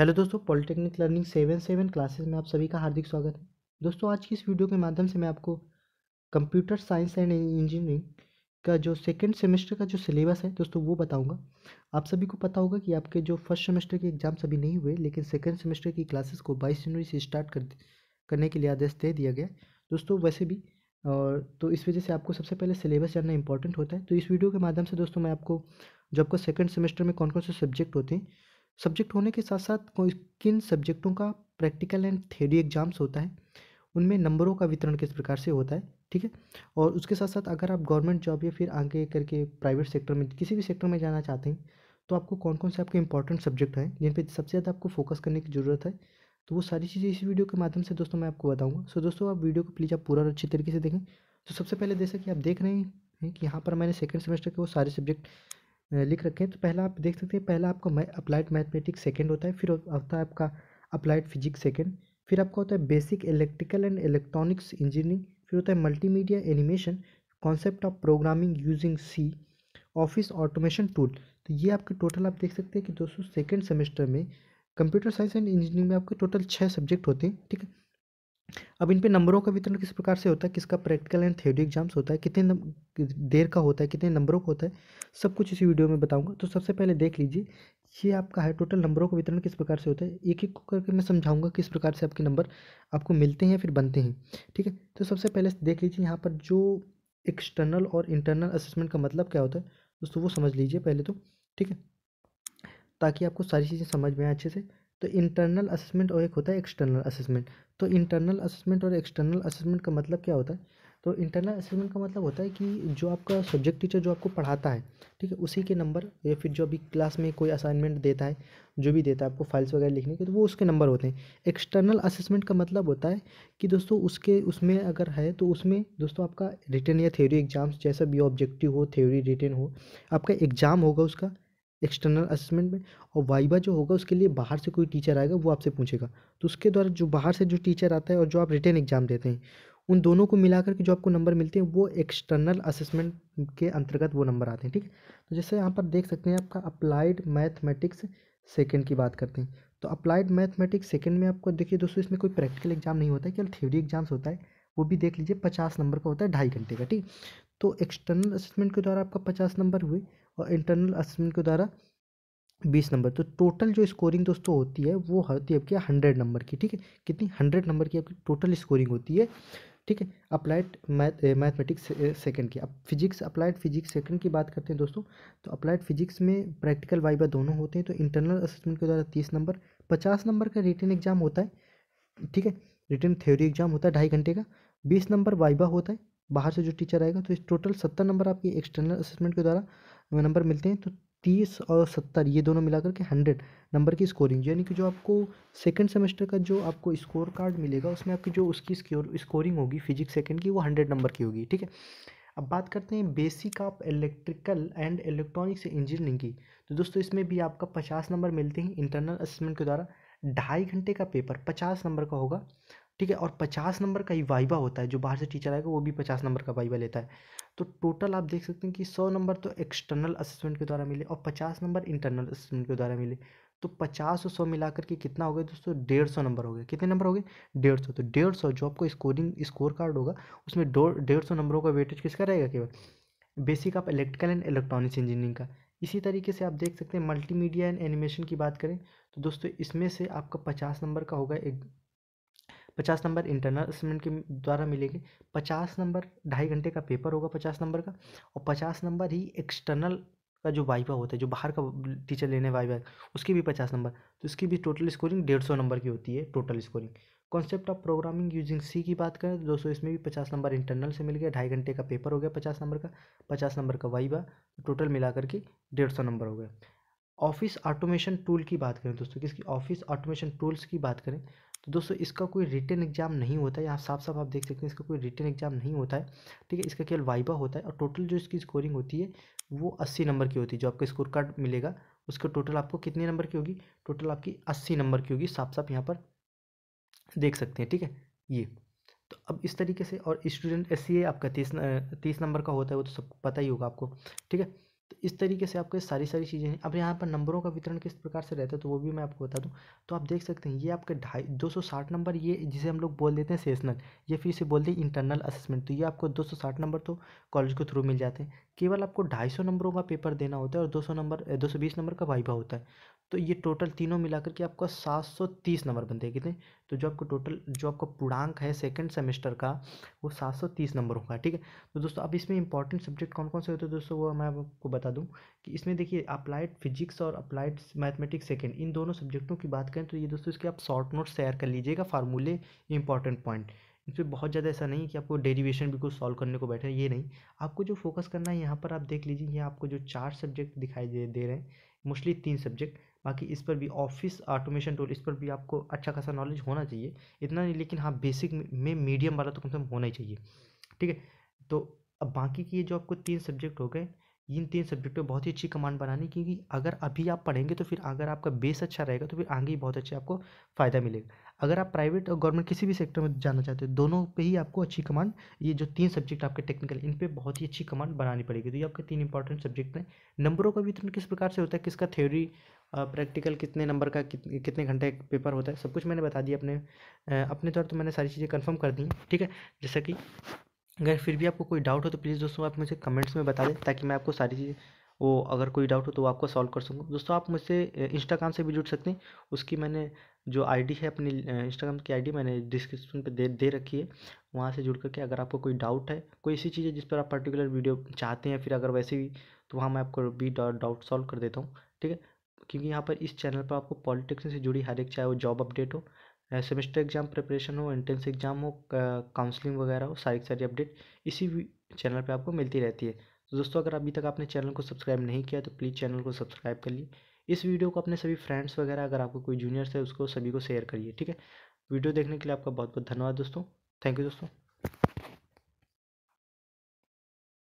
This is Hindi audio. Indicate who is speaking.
Speaker 1: हेलो दोस्तों polytechnic learning seven seven classes में आप सभी का हार्दिक स्वागत है दोस्तों आज की इस वीडियो के माध्यम से मैं आपको कंप्यूटर साइंस एंड इंजीनियरिंग का जो सेकेंड सेमेस्टर का जो सिलेबस है दोस्तों वो बताऊंगा आप सभी को पता होगा कि आपके जो फर्स्ट सेमेस्टर के एग्ज़ाम सभी नहीं हुए लेकिन सेकेंड सेमेस्टर की क्लासेस को बाईस जनवरी से स्टार्ट कर करने के लिए आदेश दे दिया गया दोस्तों वैसे भी और तो इस वजह से आपको सबसे पहले सिलेबस जानना इंपॉर्टेंट होता है तो इस वीडियो के माध्यम से दोस्तों मैं आपको जो आपको सेकेंड सेमेस्टर में कौन कौन से सब्जेक्ट होते हैं सब्जेक्ट होने के साथ साथ कोई किन सब्जेक्टों का प्रैक्टिकल एंड थ्योरी एग्जाम्स होता है उनमें नंबरों का वितरण किस प्रकार से होता है ठीक है और उसके साथ साथ अगर आप गवर्नमेंट जॉब या फिर आगे करके प्राइवेट सेक्टर में किसी भी सेक्टर में जाना चाहते हैं तो आपको कौन कौन से आपके इंपॉर्टेंट सब्जेक्ट हैं जिन पर सबसे ज़्यादा आपको फोकस करने की ज़रूरत है तो वो सारी चीज़ें इस वीडियो के माध्यम से दोस्तों मैं आपको बताऊँगा सो दोस्तों आप वीडियो को प्लीज़ आप पूरा और अच्छी तरीके से देखें तो सबसे पहले जैसा कि आप देख रहे हैं कि यहाँ पर मैंने सेकेंड सेमेस्टर के वो सारे सब्जेक्ट लिख रखे हैं तो पहला आप देख सकते हैं पहला आपका अप्लाइड मैथमेटिक्स सेकेंड होता है फिर होता है आपका अप्लाइड फिजिक्स सेकेंड फिर आपका होता है basic electrical and electronics engineering फिर होता है multimedia animation concept of programming using C office automation tool तो ये आपके टोटल आप देख सकते हैं कि दोस्तों सेकेंड सेमेस्टर में कंप्यूटर साइंस एंड इंजीनियरिंग में आपके टोटल छः सब्जेक्ट होते हैं ठीक है अब इन पे नंबरों का वितरण तो किस प्रकार से होता है किसका प्रैक्टिकल एंड थ्योरी एग्जाम्स होता है कितने देर का होता है कितने नंबरों का होता है सब कुछ इसी वीडियो में बताऊंगा तो सबसे पहले देख लीजिए ये आपका है टोटल नंबरों का वितरण किस प्रकार से होता है एक एक को करके मैं समझाऊंगा किस प्रकार से आपके नंबर आपको मिलते हैं फिर बनते हैं ठीक है तो सबसे पहले देख लीजिए यहाँ पर जो एक्सटर्नल और इंटरनल असेसमेंट का मतलब क्या होता है दोस्तों वो समझ लीजिए पहले तो ठीक है ताकि आपको सारी चीज़ें समझ में आए अच्छे से तो इंटरनल असेसमेंट और एक होता है एक्सटर्नल असेसमेंट तो इंटरनल असेसमेंट और एक्सटर्नल असेसमेंट का मतलब क्या होता है तो इंटरनल असेसमेंट का मतलब होता है कि जो आपका सब्जेक्ट टीचर जो आपको पढ़ाता है ठीक है उसी के नंबर या फिर जो अभी क्लास में कोई असाइनमेंट देता है जो भी देता है आपको फाइल्स वगैरह लिखने के तो वो उसके नंबर होते हैं एक्सटर्नल असेसमेंट का मतलब होता है कि दोस्तों उसके उसमें अगर है तो उसमें दोस्तों आपका रिटर्न या थ्योरी एग्जाम्स जैसा भी ऑब्जेक्टिव हो थ्योरी रिटर्न हो आपका एग्ज़ाम होगा उसका एक्सटर्नल असेसमेंट में और वाइवा जो होगा उसके लिए बाहर से कोई टीचर आएगा वो आपसे पूछेगा तो उसके द्वारा जो बाहर से जो टीचर आता है और जो आप रिटर्न एग्जाम देते हैं उन दोनों को मिलाकर के जो आपको नंबर मिलते हैं वो एक्सटर्नल असेसमेंट के अंतर्गत वो नंबर आते हैं ठीक है तो जैसे यहाँ पर देख सकते हैं आपका अप्लाइड मैथमेटिक्स सेकेंड की बात करते हैं तो अप्लाइड मैथमेटिक्स सेकेंड में आपको देखिए दोस्तों इसमें कोई प्रैक्टिकल एग्जाम नहीं होता है केवल थ्योरी एग्जाम्स होता है वो भी देख लीजिए पचास नंबर का होता है ढाई घंटे का ठीक तो एक्सटर्नल असेसमेंट के द्वारा आपका पचास नंबर हुए और इंटरनल असेसमेंट के द्वारा बीस नंबर तो टोटल जो स्कोरिंग दोस्तों होती है वो होती है आपकी हंड्रेड नंबर की ठीक है कितनी हंड्रेड नंबर की आपकी टोटल स्कोरिंग होती है ठीक है अप्लाइड मैथ मैथमेटिक्स सेकंड की अब फिजिक्स अप्लाइड फिजिक्स सेकंड की बात करते हैं दोस्तों तो अप्लाइड फिजिक्स में प्रैक्टिकल वाइबा दोनों होते हैं तो इंटरनल असेसमेंट के द्वारा तीस नंबर पचास नंबर का रिटर्न एग्जाम होता है ठीक है रिटर्न थ्योरी एग्जाम होता है ढाई घंटे का बीस नंबर वाइबा होता है बाहर से जो टीचर आएगा तो इस टोटल सत्तर नंबर आपके एक्सटर्नल असेसमेंट के द्वारा नंबर मिलते हैं तो तीस और सत्तर ये दोनों मिला करके हंड्रेड नंबर की स्कोरिंग यानी कि जो आपको सेकेंड सेमेस्टर का जो आपको स्कोर कार्ड मिलेगा उसमें आपकी जो उसकी स्कोरिंग होगी फिजिक्स सेकेंड की वो हंड्रेड नंबर की होगी ठीक है अब बात करते हैं basic of electrical and electronics engineering की तो दोस्तों इसमें भी आपका पचास नंबर मिलते हैं इंटरनल असेसमेंट के द्वारा ढाई घंटे का पेपर पचास नंबर का होगा ठीक है और पचास नंबर का ही वाइवा होता है जो बाहर से टीचर आएगा वो भी पचास नंबर का वाइवा लेता है तो टोटल आप देख सकते हैं कि सौ नंबर तो एक्सटर्नल असेसमेंट के द्वारा मिले और पचास नंबर इंटरनल असेसमेंट के द्वारा मिले तो पचास और सौ मिला करके कितना हो गया दोस्तों डेढ़ सौ नंबर हो गए कितने नंबर हो गए डेढ़ सौ तो डेढ़ सौ जो आपको स्कोरिंग स्कोर कार्ड होगा उसमें डेढ़ सौ नंबरों का वेटेज किसका रहेगा केवल बेसिक आप इलेक्ट्रिकल एंड इलेक्ट्रॉनिक्स इंजीनियरिंग का इसी तरीके से आप देख सकते हैं मल्टीमीडिया एंड एनिमेशन की बात करें तो दोस्तों इसमें से आपका पचास नंबर का होगा एक पचास नंबर इंटरनल असेसमेंट के द्वारा मिलेंगे पचास नंबर ढाई घंटे का पेपर होगा पचास नंबर का और पचास नंबर ही एक्सटर्नल का जो वाइवा होता है जो बाहर का टीचर लेने वाइवा है उसकी भी पचास नंबर तो उसकी भी टोटल स्कोरिंग डेढ़ सौ नंबर की होती है total scoring concept of programming using C की बात करें तो दोस्तों इसमें भी पचास नंबर इंटरनल से मिल गया ढाई घंटे का पेपर हो गया पचास नंबर का पचास नंबर का वाइवा टोटल मिला करके डेढ़ सौ नंबर हो गया ऑफिस ऑटोमेशन टूल की बात करें दोस्तों किसकी ऑफिस ऑटोमेशन टूल्स की बात करें तो दोस्तों इसका कोई रिटर्न एग्जाम नहीं होता है यहाँ साफ साफ आप देख सकते हैं इसका कोई रिटर्न एग्जाम नहीं होता है ठीक है इसका केवल वाइबा होता है और टोटल जो इसकी स्कोरिंग होती है वो अस्सी नंबर की होती है जो आपका स्कोर कार्ड मिलेगा उसका टोटल आपको कितने नंबर की होगी टोटल आपकी अस्सी नंबर की होगी साफ साफ यहाँ पर देख सकते हैं ठीक है ये तो अब इस तरीके से और स्टूडेंट एस आपका तीस तीस नंबर का होता है वो तो सब पता ही होगा आपको ठीक है इस तरीके से आपको सारी सारी चीज़ें हैं अब यहाँ पर नंबरों का वितरण किस प्रकार से रहता है तो वो भी मैं आपको बता दूँ तो आप देख सकते हैं ये आपके ढाई दो सौ साठ नंबर ये जिसे हम लोग बोल देते हैं सेशनल ये फिर से बोलते हैं इंटरनल असेसमेंट तो ये आपको दो सौ साठ नंबर तो कॉलेज के थ्रू मिल जाते हैं केवल आपको ढाई सौ नंबरों का पेपर देना होता है और दो सौ नंबर दो सौ बीस नंबर का वाइबा होता है तो ये टोटल तीनों मिलाकर के आपका सात सौ तीस नंबर बनते हैं कितने तो जो आपको टोटल जो आपका पूर्णांक है सेकंड सेमेस्टर का वो सात सौ तीस नंबर होगा ठीक है तो दोस्तों अब इसमें इंपॉर्टेंट सब्जेक्ट कौन कौन से होते हैं दोस्तों वो मैं आपको बता दूं कि इसमें देखिए अप्लाइड फिजिक्स और अप्लाइड मैथमेटिक्स सेकेंड इन दोनों सब्जेक्टों की बात करें तो ये दोस्तों इसके आप शॉर्ट नोट शेयर कर लीजिएगा फार्मूले इंपॉर्टेंट पॉइंट इसमें बहुत ज़्यादा ऐसा नहीं है कि आपको डेरिवेशन बिल्कुल सॉल्व करने को बैठे ये नहीं आपको जो फोकस करना है यहाँ पर आप देख लीजिए ये आपको जो चार सब्जेक्ट दिखाई दे दे रहे हैं मोस्टली तीन सब्जेक्ट बाकी इस पर भी ऑफिस ऑटोमेशन टूल इस पर भी आपको अच्छा खासा नॉलेज होना चाहिए इतना नहीं लेकिन हाँ बेसिक में मीडियम वाला तो कम से कम होना ही चाहिए ठीक है तो अब बाकी की जो आपको तीन सब्जेक्ट हो गए इन तीन सब्जेक्ट पे बहुत ही अच्छी कमांड बनानी क्योंकि अगर अभी आप पढ़ेंगे तो फिर अगर आपका बेस अच्छा रहेगा तो फिर आगे ही बहुत अच्छे आपको फ़ायदा मिलेगा अगर आप प्राइवेट और गवर्नमेंट किसी भी सेक्टर में जाना चाहते हो दोनों पे ही आपको अच्छी कमांड ये जो तीन सब्जेक्ट आपके टेक्निकल इन पर बहुत ही अच्छी कमांड बनानी पड़ेगी तो ये आपके तीन इंपॉर्टेंट सब्जेक्ट हैं नंबरों का वितरण तो किस प्रकार से होता है किसका थ्योरी प्रैक्टिकल कितने नंबर का कितने घंटे पेपर होता है सब कुछ मैंने बता दिया अपने अपने तौर तो मैंने सारी चीज़ें कंफर्म कर दी ठीक है जैसा कि अगर फिर भी आपको कोई डाउट हो तो प्लीज़ दोस्तों आप मुझे कमेंट्स में बता दें ताकि मैं आपको सारी चीज़ें वो अगर कोई डाउट हो तो आपको सॉल्व कर सकूँ दोस्तों आप मुझसे इंस्टाग्राम से भी जुड़ सकते हैं उसकी मैंने जो आईडी है अपनी इंस्टाग्राम की आईडी मैंने डिस्क्रिप्शन पे दे दे रखी है वहाँ से जुड़ करके अगर आपको कोई डाउट है कोई ऐसी चीज़ है जिस पर आप पर्टिकुलर वीडियो चाहते हैं फिर अगर वैसे भी तो वहाँ मैं आपको भी डाउट सॉल्व कर देता हूँ ठीक है क्योंकि यहाँ पर इस चैनल पर आपको पॉलिटिक्स से जुड़ी हर एक चाहे वो जॉब अपडेट हो सेमेस्टर एग्जाम प्रिपरेशन हो एंट्रेंस एग्जाम हो काउंसलिंग वगैरह हो सारी सारी अपडेट इसी चैनल पर आपको मिलती रहती है तो दोस्तों अगर अभी तक आपने चैनल को सब्सक्राइब नहीं किया तो प्लीज़ चैनल को सब्सक्राइब कर लिए इस वीडियो को अपने सभी फ्रेंड्स वगैरह अगर आपको कोई जूनियर्स है उसको सभी को शेयर करिए ठीक है वीडियो देखने के लिए आपका बहुत बहुत धन्यवाद दोस्तों थैंक यू दोस्तों